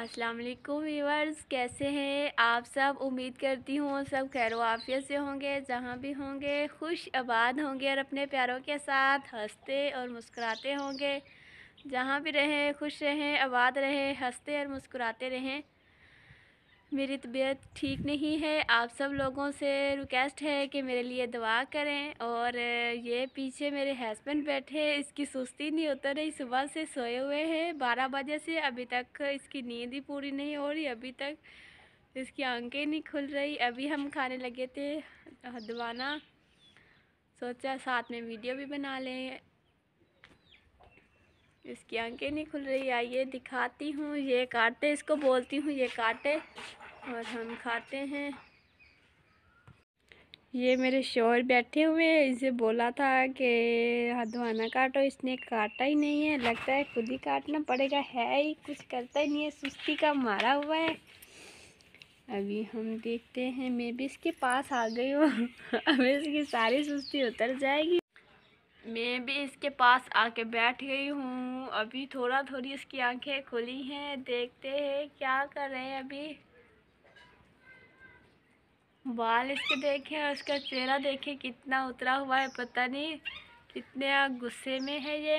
अस्सलाम वालेकुम व्यूअर्स कैसे हैं आप सब उम्मीद करती हूँ सब खैर वाफियत से होंगे जहाँ भी होंगे खुश आबाद होंगे और अपने प्यारों के साथ हंसते और मुस्कुराते होंगे जहाँ भी रहें खुश रहें आबाद रहें हंसते और मुस्कुराते रहें मेरी तबीयत ठीक नहीं है आप सब लोगों से रिक्वेस्ट है कि मेरे लिए दुआ करें और ये पीछे मेरे हस्बैंड बैठे इसकी सुस्ती नहीं उतर रही सुबह से सोए हुए हैं बारह बजे से अभी तक इसकी नींद ही पूरी नहीं हो रही अभी तक इसकी आंखें नहीं खुल रही अभी हम खाने लगे थे दवाना सोचा साथ में वीडियो भी बना लें इसकी आंखें नहीं खुल रही आइए दिखाती हूँ ये काटे इसको बोलती हूँ ये काटे और हम खाते हैं ये मेरे शोर बैठे हुए हैं इसे बोला था कि हदवाना काटो इसने काटा ही नहीं है लगता है खुद ही काटना पड़ेगा है ही कुछ करता ही नहीं है सुस्ती का मारा हुआ है अभी हम देखते हैं मैं भी इसके पास आ गई हूँ अब इसकी सारी सुस्ती उतर जाएगी मैं भी इसके पास आके बैठ गई हूँ अभी थोड़ा थोड़ी इसकी आंखें खुली हैं देखते हैं क्या कर रहे हैं अभी बाल इसके देखें और उसका चेहरा देखें कितना उतरा हुआ है पता नहीं कितने गुस्से में है ये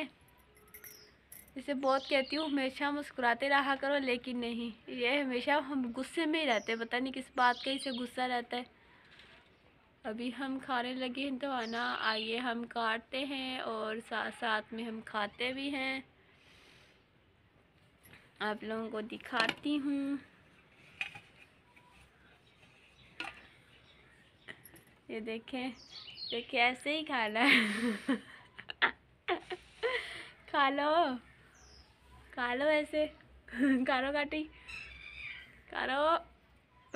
इसे बहुत कहती हूँ हमेशा मुस्कुराते रहा करो लेकिन नहीं ये हमेशा हम गुस्से में ही रहते हैं पता नहीं किस बात का इसे गुस्सा रहता है अभी हम खाने लगे हैं तो आना आइए हम काटते हैं और साथ साथ में हम खाते भी हैं आप लोगों को दिखाती हूँ ये देखें देखिए ऐसे ही खाना खा लो खा लो ऐसे कारो काटी कारो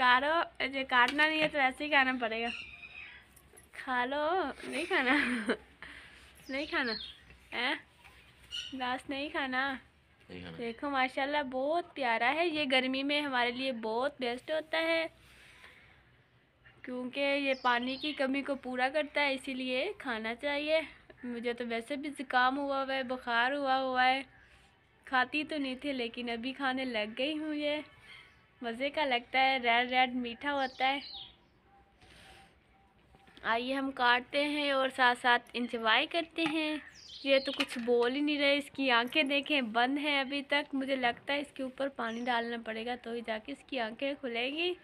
कारो जो काटना नहीं है तो ऐसे ही खाना पड़ेगा खा लो नहीं खाना नहीं खाना है ग्लास नहीं खाना देखो माशाल्लाह बहुत प्यारा है ये गर्मी में हमारे लिए बहुत बेस्ट होता है क्योंकि ये पानी की कमी को पूरा करता है इसीलिए खाना चाहिए मुझे तो वैसे भी ज़ुकाम हुआ हुआ है बुखार हुआ हुआ है खाती तो नहीं थी लेकिन अभी खाने लग गई हूँ ये मज़े का लगता है रेड रेड मीठा होता है आइए हम काटते हैं और साथ साथ इंजॉय करते हैं ये तो कुछ बोल ही नहीं रहे इसकी आंखें देखें बंद हैं अभी तक मुझे लगता है इसके ऊपर पानी डालना पड़ेगा तो ही जाके इसकी आंखें खुलेगी